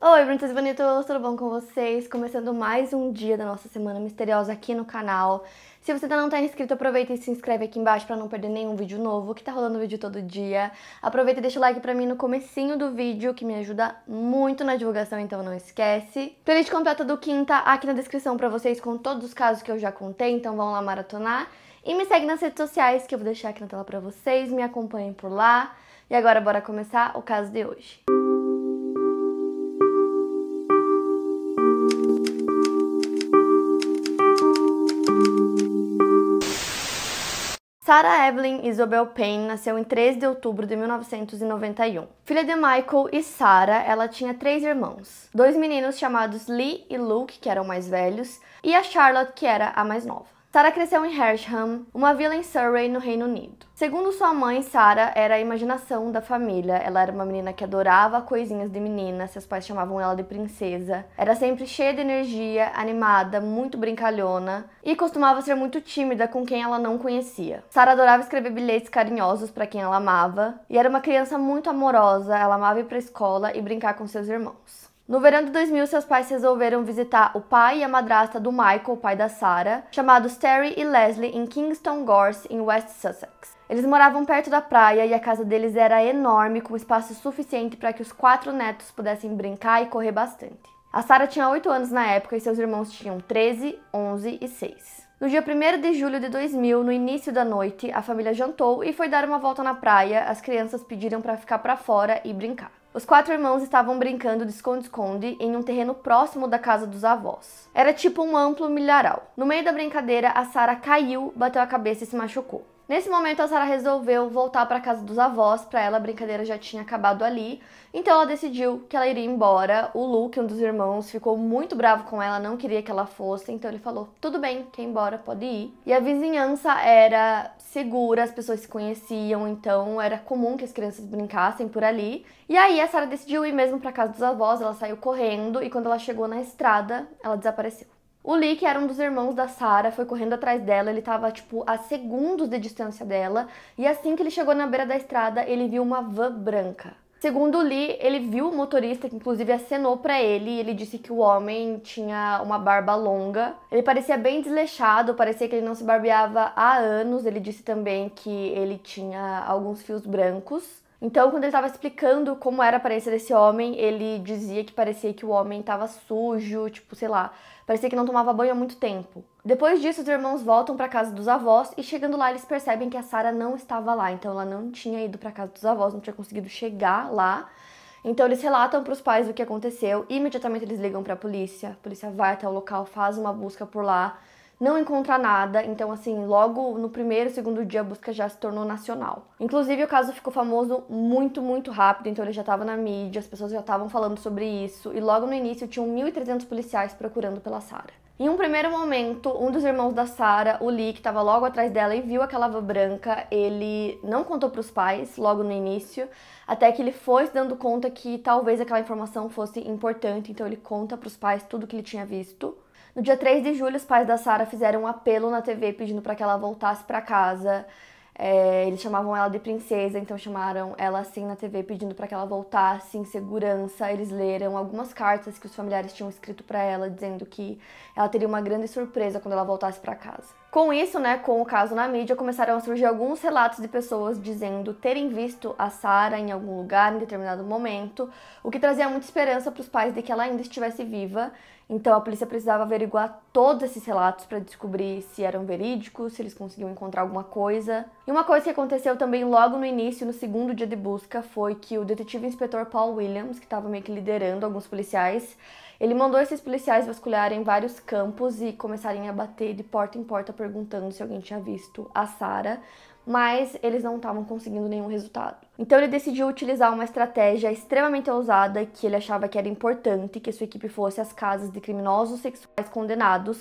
Oi, Brunetas e Bonitos, tudo bom com vocês? Começando mais um dia da nossa Semana Misteriosa aqui no canal. Se você ainda não está inscrito, aproveita e se inscreve aqui embaixo para não perder nenhum vídeo novo, que tá rolando vídeo todo dia. Aproveita e deixa o like para mim no comecinho do vídeo, que me ajuda muito na divulgação, então não esquece. Playlist completa do Quinta aqui na descrição para vocês, com todos os casos que eu já contei, então vão lá maratonar. E me segue nas redes sociais, que eu vou deixar aqui na tela para vocês, me acompanhem por lá. E agora bora começar o caso de hoje. Música Sarah Evelyn Isabel Payne nasceu em 3 de outubro de 1991. Filha de Michael e Sarah, ela tinha três irmãos: dois meninos chamados Lee e Luke, que eram mais velhos, e a Charlotte, que era a mais nova. Sarah cresceu em Hersham, uma vila em Surrey, no Reino Unido. Segundo sua mãe, Sarah era a imaginação da família. Ela era uma menina que adorava coisinhas de menina, seus pais chamavam ela de princesa. Era sempre cheia de energia, animada, muito brincalhona e costumava ser muito tímida com quem ela não conhecia. Sarah adorava escrever bilhetes carinhosos para quem ela amava e era uma criança muito amorosa. Ela amava ir para a escola e brincar com seus irmãos. No verão de 2000, seus pais resolveram visitar o pai e a madrasta do Michael, pai da Sarah, chamados Terry e Leslie, em Kingston Gorse, em West Sussex. Eles moravam perto da praia e a casa deles era enorme, com espaço suficiente para que os quatro netos pudessem brincar e correr bastante. A Sarah tinha 8 anos na época e seus irmãos tinham 13, 11 e 6. No dia 1 de julho de 2000, no início da noite, a família jantou e foi dar uma volta na praia. As crianças pediram para ficar para fora e brincar. Os quatro irmãos estavam brincando de esconde-esconde em um terreno próximo da casa dos avós. Era tipo um amplo milharal. No meio da brincadeira, a Sara caiu, bateu a cabeça e se machucou. Nesse momento, a Sara resolveu voltar para casa dos avós, para ela a brincadeira já tinha acabado ali. Então ela decidiu que ela iria embora. O Luke, um dos irmãos, ficou muito bravo com ela, não queria que ela fosse, então ele falou: "Tudo bem, quer ir embora, pode ir". E a vizinhança era segura, as pessoas se conheciam, então era comum que as crianças brincassem por ali. E aí a Sara decidiu ir mesmo para casa dos avós, ela saiu correndo e quando ela chegou na estrada, ela desapareceu. O Lee, que era um dos irmãos da Sarah, foi correndo atrás dela, ele tava tipo a segundos de distância dela, e assim que ele chegou na beira da estrada, ele viu uma van branca. Segundo o Lee, ele viu o motorista que inclusive acenou para ele, e ele disse que o homem tinha uma barba longa. Ele parecia bem desleixado, parecia que ele não se barbeava há anos. Ele disse também que ele tinha alguns fios brancos. Então, quando ele estava explicando como era a aparência desse homem, ele dizia que parecia que o homem estava sujo, tipo, sei lá, parecia que não tomava banho há muito tempo. Depois disso, os irmãos voltam para casa dos avós e chegando lá eles percebem que a Sara não estava lá, então ela não tinha ido para casa dos avós, não tinha conseguido chegar lá. Então eles relatam para os pais o que aconteceu, imediatamente eles ligam para a polícia. A polícia vai até o local, faz uma busca por lá não encontra nada, então assim, logo no primeiro, segundo dia a busca já se tornou nacional. Inclusive o caso ficou famoso muito, muito rápido, então ele já estava na mídia, as pessoas já estavam falando sobre isso e logo no início tinham 1.300 policiais procurando pela Sara. Em um primeiro momento, um dos irmãos da Sara, o Lee, que estava logo atrás dela e viu aquela lava branca, ele não contou para os pais logo no início, até que ele foi se dando conta que talvez aquela informação fosse importante, então ele conta para os pais tudo que ele tinha visto. No dia 3 de julho, os pais da Sara fizeram um apelo na TV pedindo para que ela voltasse para casa. É, eles chamavam ela de princesa, então chamaram ela assim na TV pedindo para que ela voltasse em segurança. Eles leram algumas cartas que os familiares tinham escrito para ela dizendo que ela teria uma grande surpresa quando ela voltasse para casa. Com isso, né, com o caso na mídia, começaram a surgir alguns relatos de pessoas dizendo terem visto a Sara em algum lugar em determinado momento, o que trazia muita esperança para os pais de que ela ainda estivesse viva então a polícia precisava averiguar todos esses relatos para descobrir se eram verídicos, se eles conseguiam encontrar alguma coisa. E uma coisa que aconteceu também logo no início, no segundo dia de busca, foi que o detetive inspetor Paul Williams, que estava meio que liderando alguns policiais, ele mandou esses policiais vasculharem vários campos e começarem a bater de porta em porta perguntando se alguém tinha visto a Sara, mas eles não estavam conseguindo nenhum resultado. Então ele decidiu utilizar uma estratégia extremamente ousada que ele achava que era importante que sua equipe fosse às casas de criminosos sexuais condenados.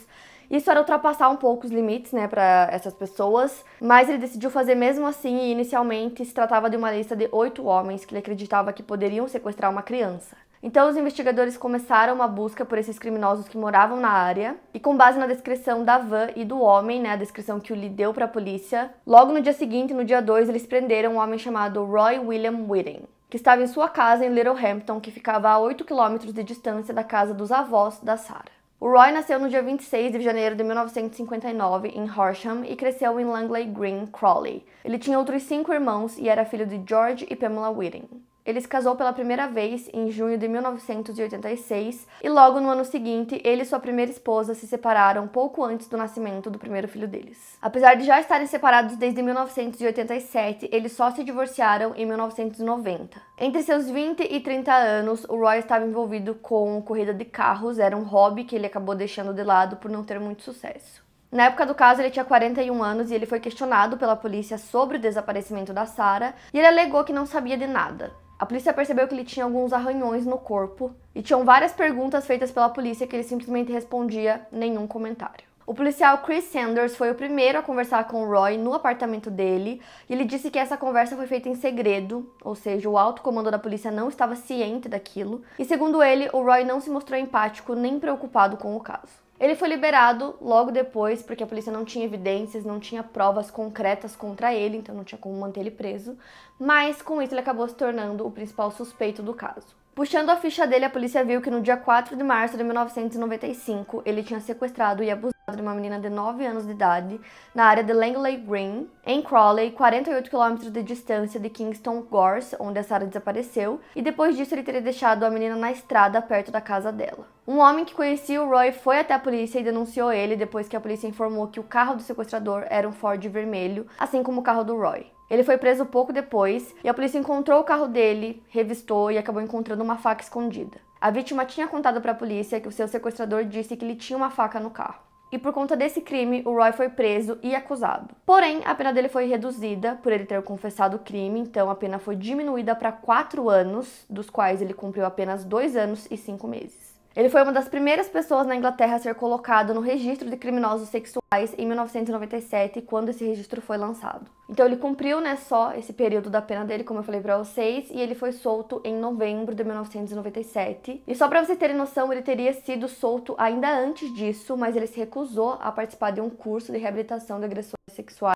Isso era ultrapassar um pouco os limites, né, para essas pessoas, mas ele decidiu fazer mesmo assim e inicialmente se tratava de uma lista de oito homens que ele acreditava que poderiam sequestrar uma criança. Então, os investigadores começaram uma busca por esses criminosos que moravam na área e, com base na descrição da van e do homem, né, a descrição que o Lee deu para a polícia, logo no dia seguinte, no dia 2, eles prenderam um homem chamado Roy William Whitting, que estava em sua casa em Littlehampton, que ficava a 8 quilômetros de distância da casa dos avós da Sarah. O Roy nasceu no dia 26 de janeiro de 1959 em Horsham e cresceu em Langley Green, Crawley. Ele tinha outros cinco irmãos e era filho de George e Pamela Whitting. Ele se casou pela primeira vez em junho de 1986 e logo no ano seguinte, ele e sua primeira esposa se separaram pouco antes do nascimento do primeiro filho deles. Apesar de já estarem separados desde 1987, eles só se divorciaram em 1990. Entre seus 20 e 30 anos, o Roy estava envolvido com corrida de carros, era um hobby que ele acabou deixando de lado por não ter muito sucesso. Na época do caso, ele tinha 41 anos e ele foi questionado pela polícia sobre o desaparecimento da Sarah, e ele alegou que não sabia de nada. A polícia percebeu que ele tinha alguns arranhões no corpo e tinham várias perguntas feitas pela polícia que ele simplesmente respondia nenhum comentário. O policial Chris Sanders foi o primeiro a conversar com Roy no apartamento dele e ele disse que essa conversa foi feita em segredo, ou seja, o alto comando da polícia não estava ciente daquilo. E segundo ele, o Roy não se mostrou empático nem preocupado com o caso. Ele foi liberado logo depois, porque a polícia não tinha evidências, não tinha provas concretas contra ele, então não tinha como manter ele preso, mas com isso ele acabou se tornando o principal suspeito do caso. Puxando a ficha dele, a polícia viu que no dia 4 de março de 1995 ele tinha sequestrado e abusado de uma menina de 9 anos de idade na área de Langley Green, em Crawley, 48 km de distância de Kingston Gorse, onde a Sarah desapareceu, e depois disso ele teria deixado a menina na estrada perto da casa dela. Um homem que conhecia o Roy foi até a polícia e denunciou ele depois que a polícia informou que o carro do sequestrador era um Ford vermelho, assim como o carro do Roy. Ele foi preso pouco depois e a polícia encontrou o carro dele, revistou e acabou encontrando uma faca escondida. A vítima tinha contado para a polícia que o seu sequestrador disse que ele tinha uma faca no carro e por conta desse crime, o Roy foi preso e acusado. Porém, a pena dele foi reduzida por ele ter confessado o crime, então a pena foi diminuída para quatro anos, dos quais ele cumpriu apenas dois anos e cinco meses. Ele foi uma das primeiras pessoas na Inglaterra a ser colocado no registro de criminosos sexuais em 1997, quando esse registro foi lançado. Então ele cumpriu, né, só esse período da pena dele, como eu falei para vocês, e ele foi solto em novembro de 1997. E só para vocês terem noção, ele teria sido solto ainda antes disso, mas ele se recusou a participar de um curso de reabilitação de agressores sexuais,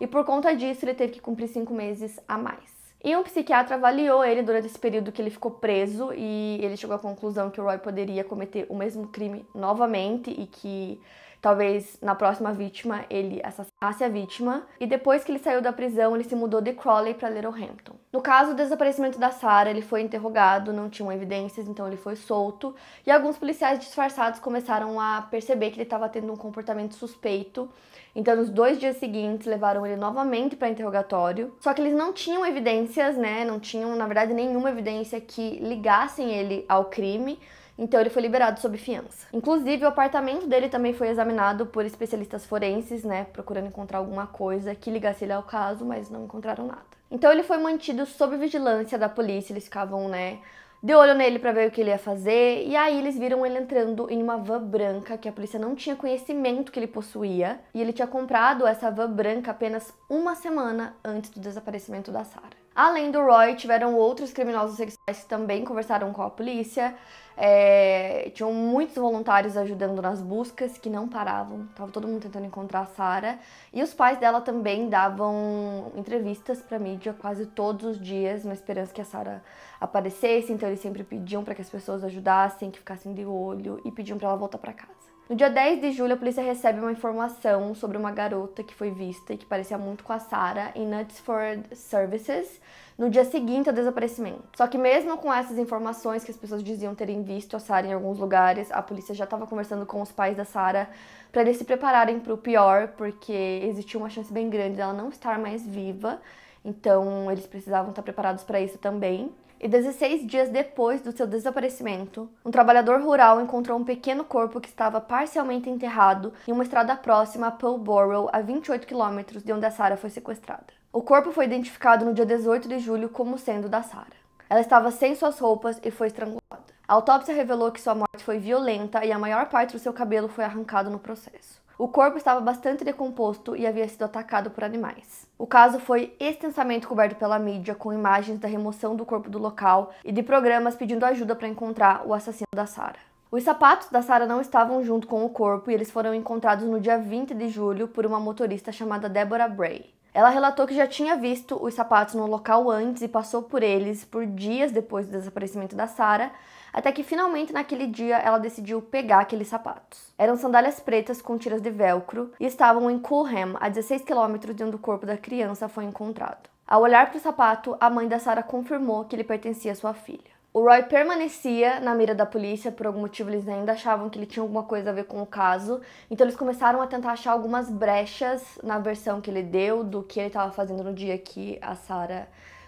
e por conta disso ele teve que cumprir cinco meses a mais. E um psiquiatra avaliou ele durante esse período que ele ficou preso e ele chegou à conclusão que o Roy poderia cometer o mesmo crime novamente e que Talvez na próxima vítima ele assassinasse a vítima. E depois que ele saiu da prisão, ele se mudou de Crawley para Littlehampton. No caso do desaparecimento da Sarah, ele foi interrogado, não tinham evidências, então ele foi solto. E alguns policiais disfarçados começaram a perceber que ele estava tendo um comportamento suspeito. Então, nos dois dias seguintes, levaram ele novamente para interrogatório. Só que eles não tinham evidências, né? Não tinham, na verdade, nenhuma evidência que ligassem ele ao crime. Então ele foi liberado sob fiança. Inclusive, o apartamento dele também foi examinado por especialistas forenses, né, procurando encontrar alguma coisa que ligasse ele ao caso, mas não encontraram nada. Então ele foi mantido sob vigilância da polícia, eles ficavam, né, de olho nele para ver o que ele ia fazer, e aí eles viram ele entrando em uma van branca que a polícia não tinha conhecimento que ele possuía, e ele tinha comprado essa van branca apenas uma semana antes do desaparecimento da Sarah. Além do Roy, tiveram outros criminosos sexuais que também conversaram com a polícia. É, tinham muitos voluntários ajudando nas buscas que não paravam. Tava todo mundo tentando encontrar a Sara. E os pais dela também davam entrevistas para mídia quase todos os dias, na esperança que a Sara aparecesse. Então eles sempre pediam para que as pessoas ajudassem, que ficassem de olho e pediam para ela voltar para casa. No dia 10 de julho, a polícia recebe uma informação sobre uma garota que foi vista e que parecia muito com a Sarah em Knutsford Services no dia seguinte ao desaparecimento. Só que mesmo com essas informações que as pessoas diziam terem visto a Sarah em alguns lugares, a polícia já estava conversando com os pais da Sarah para eles se prepararem para o pior, porque existia uma chance bem grande dela não estar mais viva. Então, eles precisavam estar preparados para isso também e 16 dias depois do seu desaparecimento, um trabalhador rural encontrou um pequeno corpo que estava parcialmente enterrado em uma estrada próxima a Pearlborough, a 28 quilômetros de onde a Sarah foi sequestrada. O corpo foi identificado no dia 18 de julho como sendo da Sarah. Ela estava sem suas roupas e foi estrangulada. A autópsia revelou que sua morte foi violenta e a maior parte do seu cabelo foi arrancado no processo. O corpo estava bastante decomposto e havia sido atacado por animais. O caso foi extensamente coberto pela mídia, com imagens da remoção do corpo do local e de programas pedindo ajuda para encontrar o assassino da Sara. Os sapatos da Sara não estavam junto com o corpo e eles foram encontrados no dia 20 de julho por uma motorista chamada Deborah Bray. Ela relatou que já tinha visto os sapatos no local antes e passou por eles por dias depois do desaparecimento da Sara até que finalmente naquele dia ela decidiu pegar aqueles sapatos. Eram sandálias pretas com tiras de velcro e estavam em Culham, a 16 km de onde o corpo da criança foi encontrado. Ao olhar para o sapato, a mãe da Sarah confirmou que ele pertencia à sua filha. O Roy permanecia na mira da polícia, por algum motivo eles ainda achavam que ele tinha alguma coisa a ver com o caso, então eles começaram a tentar achar algumas brechas na versão que ele deu do que ele estava fazendo no dia que a Sarah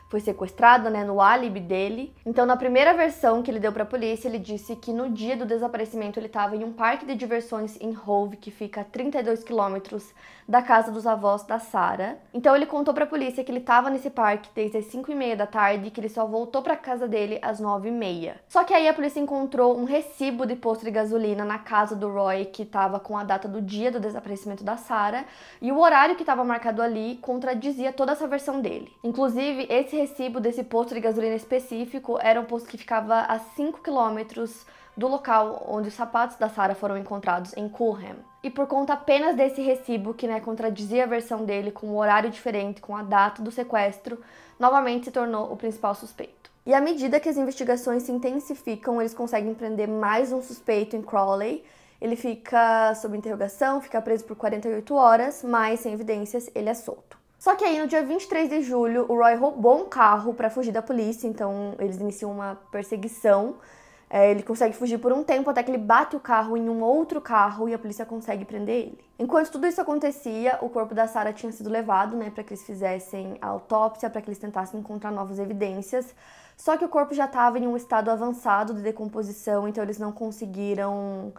foi sequestrado, né, no álibi dele. Então, na primeira versão que ele deu para a polícia, ele disse que no dia do desaparecimento ele estava em um parque de diversões em Hove, que fica a 32 quilômetros da casa dos avós da Sara. Então, ele contou para a polícia que ele estava nesse parque desde as 5 e meia da tarde e que ele só voltou para casa dele às 9 e meia. Só que aí a polícia encontrou um recibo de posto de gasolina na casa do Roy que estava com a data do dia do desaparecimento da Sara e o horário que estava marcado ali contradizia toda essa versão dele. Inclusive, esse esse recibo desse posto de gasolina específico era um posto que ficava a 5 quilômetros do local onde os sapatos da Sarah foram encontrados, em Culham. E por conta apenas desse recibo, que né, contradizia a versão dele com um horário diferente, com a data do sequestro, novamente se tornou o principal suspeito. E à medida que as investigações se intensificam, eles conseguem prender mais um suspeito em Crawley. Ele fica sob interrogação, fica preso por 48 horas, mas sem evidências, ele é solto. Só que aí no dia 23 de julho, o Roy roubou um carro para fugir da polícia, então eles iniciam uma perseguição. É, ele consegue fugir por um tempo até que ele bate o carro em um outro carro e a polícia consegue prender ele. Enquanto tudo isso acontecia, o corpo da Sarah tinha sido levado, né, para que eles fizessem a autópsia, para que eles tentassem encontrar novas evidências. Só que o corpo já estava em um estado avançado de decomposição, então eles não conseguiram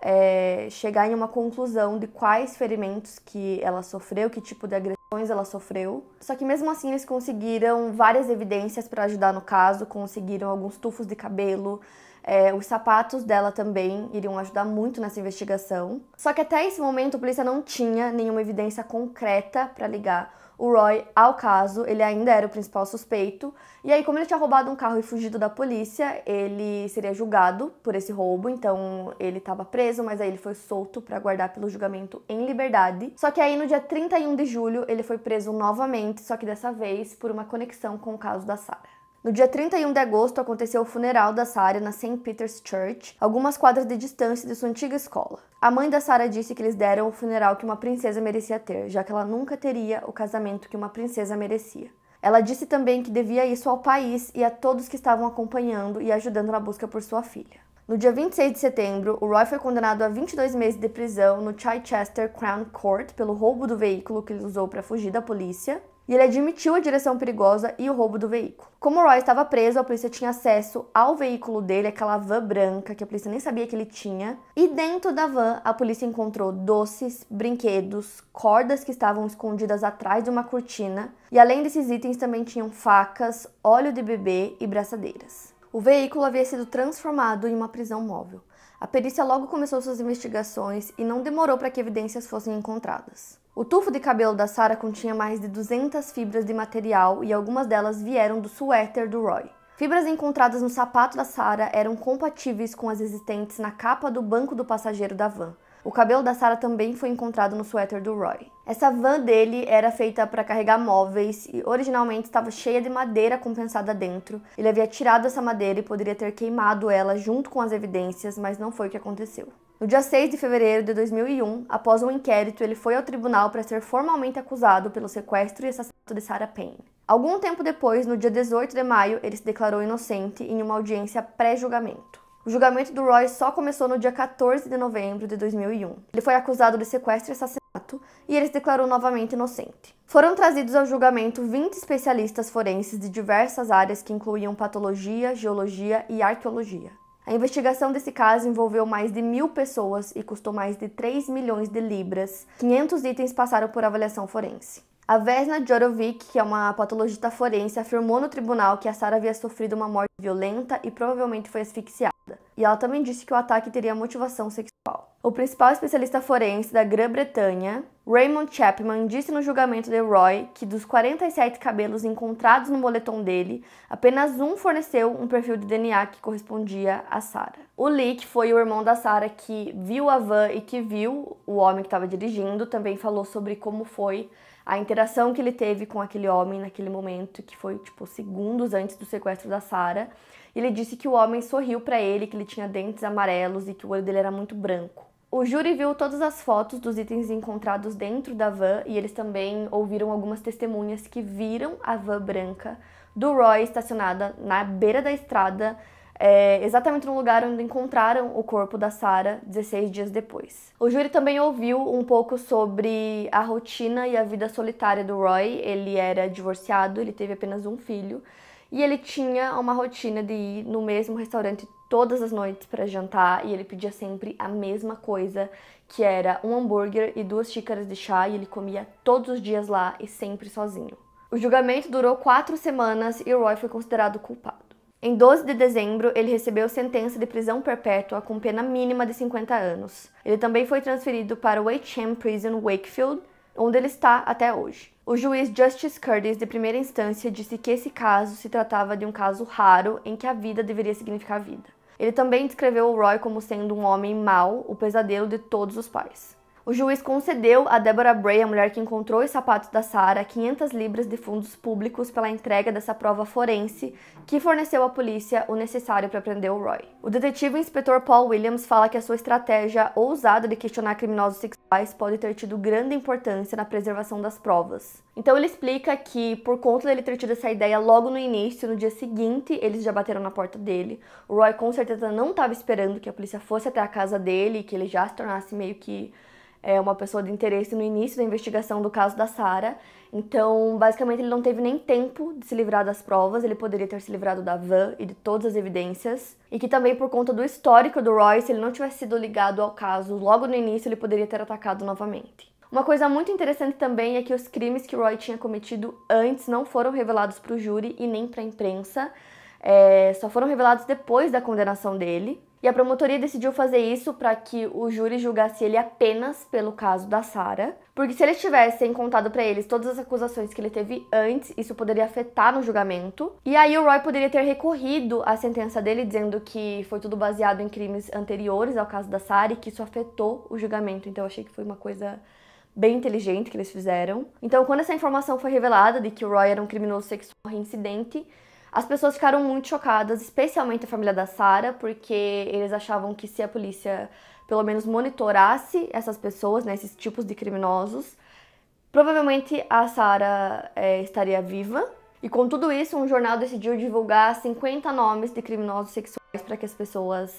é, chegar em uma conclusão de quais ferimentos que ela sofreu, que tipo de agressões ela sofreu. Só que mesmo assim eles conseguiram várias evidências para ajudar no caso, conseguiram alguns tufos de cabelo, é, os sapatos dela também iriam ajudar muito nessa investigação. Só que até esse momento a polícia não tinha nenhuma evidência concreta para ligar o Roy ao caso, ele ainda era o principal suspeito. E aí, como ele tinha roubado um carro e fugido da polícia, ele seria julgado por esse roubo, então ele estava preso, mas aí ele foi solto para guardar pelo julgamento em liberdade. Só que aí no dia 31 de julho, ele foi preso novamente, só que dessa vez por uma conexão com o caso da Sarah. No dia 31 de agosto aconteceu o funeral da Sarah na St. Peter's Church, algumas quadras de distância de sua antiga escola. A mãe da Sarah disse que eles deram o funeral que uma princesa merecia ter, já que ela nunca teria o casamento que uma princesa merecia. Ela disse também que devia isso ao país e a todos que estavam acompanhando e ajudando na busca por sua filha. No dia 26 de setembro, o Roy foi condenado a 22 meses de prisão no Chichester Crown Court pelo roubo do veículo que ele usou para fugir da polícia e ele admitiu a direção perigosa e o roubo do veículo. Como o Roy estava preso, a polícia tinha acesso ao veículo dele, aquela van branca que a polícia nem sabia que ele tinha, e dentro da van a polícia encontrou doces, brinquedos, cordas que estavam escondidas atrás de uma cortina, e além desses itens também tinham facas, óleo de bebê e braçadeiras. O veículo havia sido transformado em uma prisão móvel. A perícia logo começou suas investigações e não demorou para que evidências fossem encontradas. O tufo de cabelo da Sarah continha mais de 200 fibras de material e algumas delas vieram do suéter do Roy. Fibras encontradas no sapato da Sarah eram compatíveis com as existentes na capa do banco do passageiro da van. O cabelo da Sarah também foi encontrado no suéter do Roy. Essa van dele era feita para carregar móveis e originalmente estava cheia de madeira compensada dentro. Ele havia tirado essa madeira e poderia ter queimado ela junto com as evidências, mas não foi o que aconteceu. No dia 6 de fevereiro de 2001, após um inquérito, ele foi ao tribunal para ser formalmente acusado pelo sequestro e assassinato de Sarah Payne. Algum tempo depois, no dia 18 de maio, ele se declarou inocente em uma audiência pré-julgamento. O julgamento do Roy só começou no dia 14 de novembro de 2001. Ele foi acusado de sequestro e assassinato e ele se declarou novamente inocente. Foram trazidos ao julgamento 20 especialistas forenses de diversas áreas que incluíam patologia, geologia e arqueologia. A investigação desse caso envolveu mais de mil pessoas e custou mais de 3 milhões de libras. 500 itens passaram por avaliação forense. A Vesna Jorovic, que é uma patologista forense, afirmou no tribunal que a Sara havia sofrido uma morte violenta e provavelmente foi asfixiada. E ela também disse que o ataque teria motivação sexual. O principal especialista forense da Grã-Bretanha, Raymond Chapman, disse no julgamento de Roy que dos 47 cabelos encontrados no moletom dele, apenas um forneceu um perfil de DNA que correspondia a Sarah. O que foi o irmão da Sarah que viu a van e que viu o homem que estava dirigindo, também falou sobre como foi a interação que ele teve com aquele homem naquele momento, que foi tipo segundos antes do sequestro da Sara. Ele disse que o homem sorriu para ele, que ele tinha dentes amarelos e que o olho dele era muito branco. O júri viu todas as fotos dos itens encontrados dentro da van e eles também ouviram algumas testemunhas que viram a van branca do Roy estacionada na beira da estrada é, exatamente no lugar onde encontraram o corpo da Sara 16 dias depois. O júri também ouviu um pouco sobre a rotina e a vida solitária do Roy. Ele era divorciado, ele teve apenas um filho e ele tinha uma rotina de ir no mesmo restaurante todas as noites para jantar e ele pedia sempre a mesma coisa, que era um hambúrguer e duas xícaras de chá, e ele comia todos os dias lá e sempre sozinho. O julgamento durou quatro semanas e o Roy foi considerado culpado. Em 12 de dezembro, ele recebeu sentença de prisão perpétua com pena mínima de 50 anos. Ele também foi transferido para o Waycham Prison Wakefield, onde ele está até hoje. O juiz Justice Curtis, de primeira instância, disse que esse caso se tratava de um caso raro em que a vida deveria significar vida. Ele também descreveu o Roy como sendo um homem mau, o pesadelo de todos os pais. O juiz concedeu a Deborah Bray, a mulher que encontrou os sapatos da Sarah, 500 libras de fundos públicos pela entrega dessa prova forense, que forneceu à polícia o necessário para prender o Roy. O detetive inspetor Paul Williams fala que a sua estratégia ousada de questionar criminosos sexuais pode ter tido grande importância na preservação das provas. Então ele explica que, por conta dele ter tido essa ideia logo no início, no dia seguinte, eles já bateram na porta dele. O Roy com certeza não estava esperando que a polícia fosse até a casa dele, que ele já se tornasse meio que é uma pessoa de interesse no início da investigação do caso da Sara. Então, basicamente, ele não teve nem tempo de se livrar das provas, ele poderia ter se livrado da van e de todas as evidências. E que também, por conta do histórico do Royce se ele não tivesse sido ligado ao caso logo no início, ele poderia ter atacado novamente. Uma coisa muito interessante também é que os crimes que Roy tinha cometido antes não foram revelados para o júri e nem para a imprensa, é, só foram revelados depois da condenação dele. E a promotoria decidiu fazer isso para que o júri julgasse ele apenas pelo caso da Sara, porque se eles tivessem contado para eles todas as acusações que ele teve antes, isso poderia afetar no julgamento. E aí o Roy poderia ter recorrido à sentença dele dizendo que foi tudo baseado em crimes anteriores ao caso da Sara e que isso afetou o julgamento. Então eu achei que foi uma coisa bem inteligente que eles fizeram. Então, quando essa informação foi revelada de que o Roy era um criminoso sexual reincidente, as pessoas ficaram muito chocadas, especialmente a família da Sara, porque eles achavam que se a polícia pelo menos monitorasse essas pessoas, né, esses tipos de criminosos, provavelmente a Sara é, estaria viva. E com tudo isso, um jornal decidiu divulgar 50 nomes de criminosos sexuais para que as pessoas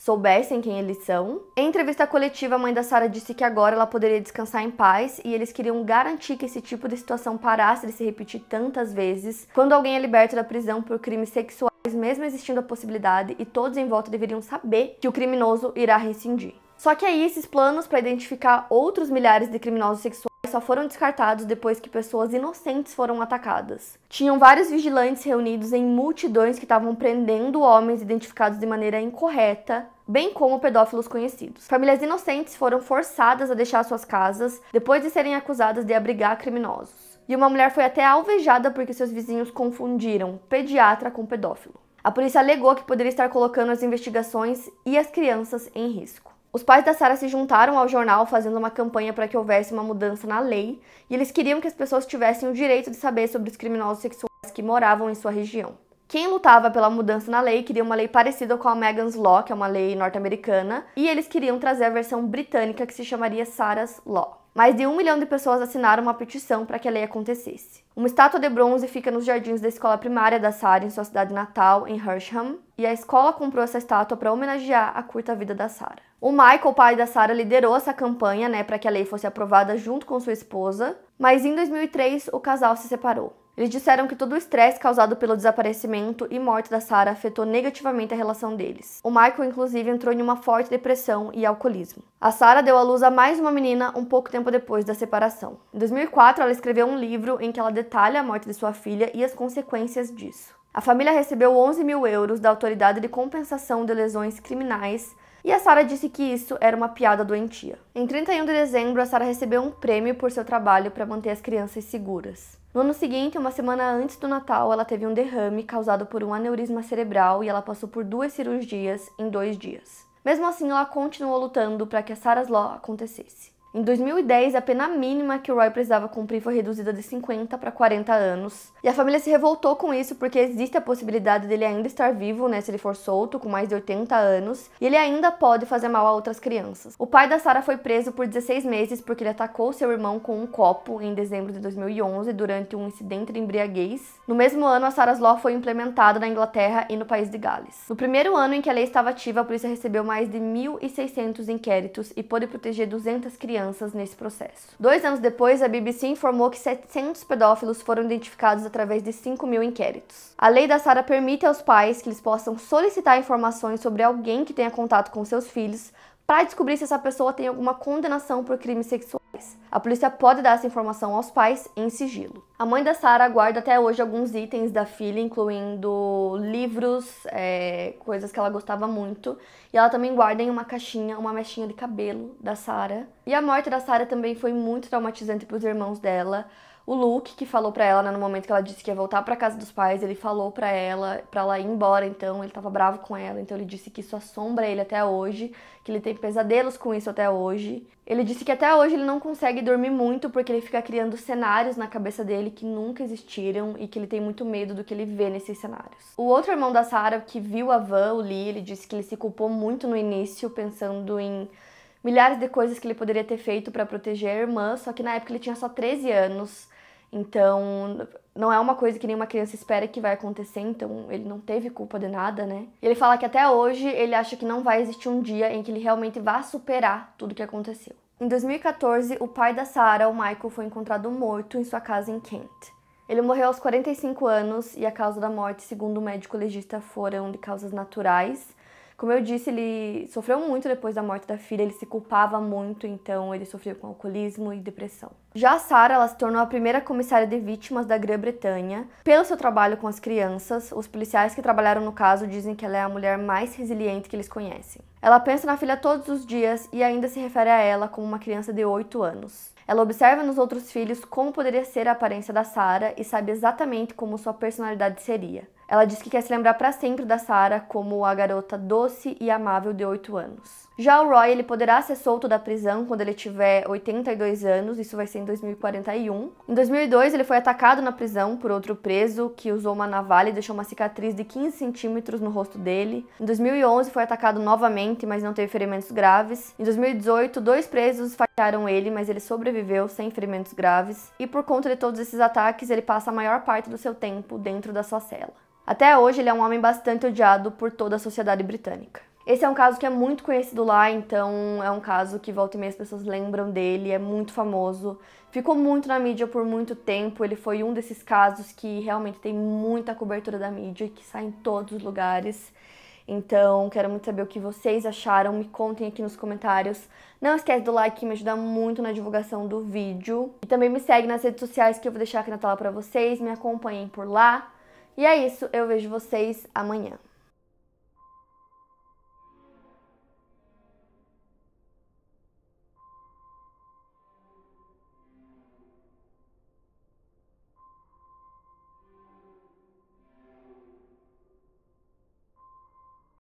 soubessem quem eles são. Em entrevista coletiva, a mãe da Sara disse que agora ela poderia descansar em paz e eles queriam garantir que esse tipo de situação parasse de se repetir tantas vezes quando alguém é liberto da prisão por crimes sexuais, mesmo existindo a possibilidade, e todos em volta deveriam saber que o criminoso irá rescindir. Só que aí esses planos para identificar outros milhares de criminosos sexuais só foram descartados depois que pessoas inocentes foram atacadas. Tinham vários vigilantes reunidos em multidões que estavam prendendo homens identificados de maneira incorreta, bem como pedófilos conhecidos. Famílias inocentes foram forçadas a deixar suas casas depois de serem acusadas de abrigar criminosos. E uma mulher foi até alvejada porque seus vizinhos confundiram pediatra com pedófilo. A polícia alegou que poderia estar colocando as investigações e as crianças em risco. Os pais da Sara se juntaram ao jornal fazendo uma campanha para que houvesse uma mudança na lei e eles queriam que as pessoas tivessem o direito de saber sobre os criminosos sexuais que moravam em sua região. Quem lutava pela mudança na lei queria uma lei parecida com a Megan's Law, que é uma lei norte-americana, e eles queriam trazer a versão britânica que se chamaria Sarah's Law. Mais de um milhão de pessoas assinaram uma petição para que a lei acontecesse. Uma estátua de bronze fica nos jardins da escola primária da Sarah, em sua cidade natal, em Hersham, e a escola comprou essa estátua para homenagear a curta vida da Sarah. O Michael, pai da Sarah, liderou essa campanha né, para que a lei fosse aprovada junto com sua esposa, mas em 2003 o casal se separou. Eles disseram que todo o estresse causado pelo desaparecimento e morte da Sarah afetou negativamente a relação deles. O Michael, inclusive, entrou em uma forte depressão e alcoolismo. A Sarah deu à luz a mais uma menina um pouco tempo depois da separação. Em 2004, ela escreveu um livro em que ela detalha a morte de sua filha e as consequências disso. A família recebeu 11 mil euros da Autoridade de Compensação de Lesões Criminais e a Sara disse que isso era uma piada doentia. Em 31 de dezembro, a Sara recebeu um prêmio por seu trabalho para manter as crianças seguras. No ano seguinte, uma semana antes do Natal, ela teve um derrame causado por um aneurisma cerebral e ela passou por duas cirurgias em dois dias. Mesmo assim, ela continuou lutando para que a Sarah's Law acontecesse. Em 2010, a pena mínima que o Roy precisava cumprir foi reduzida de 50 para 40 anos. E a família se revoltou com isso porque existe a possibilidade dele ainda estar vivo, né, se ele for solto, com mais de 80 anos, e ele ainda pode fazer mal a outras crianças. O pai da Sarah foi preso por 16 meses porque ele atacou seu irmão com um copo em dezembro de 2011 durante um incidente de embriaguez. No mesmo ano, a Sarah's Law foi implementada na Inglaterra e no país de Gales. No primeiro ano em que a lei estava ativa, a polícia recebeu mais de 1.600 inquéritos e pôde proteger 200 crianças crianças nesse processo. Dois anos depois, a BBC informou que 700 pedófilos foram identificados através de 5 mil inquéritos. A lei da Sara permite aos pais que eles possam solicitar informações sobre alguém que tenha contato com seus filhos para descobrir se essa pessoa tem alguma condenação por crimes sexuais. A polícia pode dar essa informação aos pais em sigilo. A mãe da Sarah guarda até hoje alguns itens da filha, incluindo livros, é, coisas que ela gostava muito. E ela também guarda em uma caixinha uma mechinha de cabelo da Sarah. E a morte da Sarah também foi muito traumatizante para os irmãos dela. O Luke, que falou para ela, né, no momento que ela disse que ia voltar para casa dos pais, ele falou para ela, para ela ir embora, então ele tava bravo com ela, então ele disse que isso assombra ele até hoje, que ele tem pesadelos com isso até hoje. Ele disse que até hoje ele não consegue dormir muito porque ele fica criando cenários na cabeça dele que nunca existiram e que ele tem muito medo do que ele vê nesses cenários. O outro irmão da Sarah que viu a van, o Lee, ele disse que ele se culpou muito no início pensando em milhares de coisas que ele poderia ter feito para proteger a irmã, só que na época ele tinha só 13 anos. Então, não é uma coisa que nenhuma criança espera que vai acontecer, então ele não teve culpa de nada, né? E ele fala que até hoje ele acha que não vai existir um dia em que ele realmente vá superar tudo o que aconteceu. Em 2014, o pai da Sarah, o Michael, foi encontrado morto em sua casa em Kent. Ele morreu aos 45 anos e a causa da morte, segundo o médico legista, foram de causas naturais, como eu disse, ele sofreu muito depois da morte da filha, ele se culpava muito, então ele sofreu com alcoolismo e depressão. Já Sarah, ela se tornou a primeira comissária de vítimas da Grã-Bretanha pelo seu trabalho com as crianças. Os policiais que trabalharam no caso dizem que ela é a mulher mais resiliente que eles conhecem. Ela pensa na filha todos os dias e ainda se refere a ela como uma criança de 8 anos. Ela observa nos outros filhos como poderia ser a aparência da Sarah e sabe exatamente como sua personalidade seria. Ela diz que quer se lembrar para sempre da Sarah como a garota doce e amável de 8 anos. Já o Roy, ele poderá ser solto da prisão quando ele tiver 82 anos, isso vai ser em 2041. Em 2002, ele foi atacado na prisão por outro preso que usou uma navalha e deixou uma cicatriz de 15 centímetros no rosto dele. Em 2011, foi atacado novamente, mas não teve ferimentos graves. Em 2018, dois presos esfaquearam ele, mas ele sobreviveu sem ferimentos graves. E por conta de todos esses ataques, ele passa a maior parte do seu tempo dentro da sua cela. Até hoje, ele é um homem bastante odiado por toda a sociedade britânica. Esse é um caso que é muito conhecido lá, então é um caso que volta e meia as pessoas lembram dele, é muito famoso. Ficou muito na mídia por muito tempo, ele foi um desses casos que realmente tem muita cobertura da mídia e que sai em todos os lugares. Então, quero muito saber o que vocês acharam, me contem aqui nos comentários. Não esquece do like, que me ajuda muito na divulgação do vídeo. E também me segue nas redes sociais que eu vou deixar aqui na tela para vocês, me acompanhem por lá. E é isso, eu vejo vocês amanhã.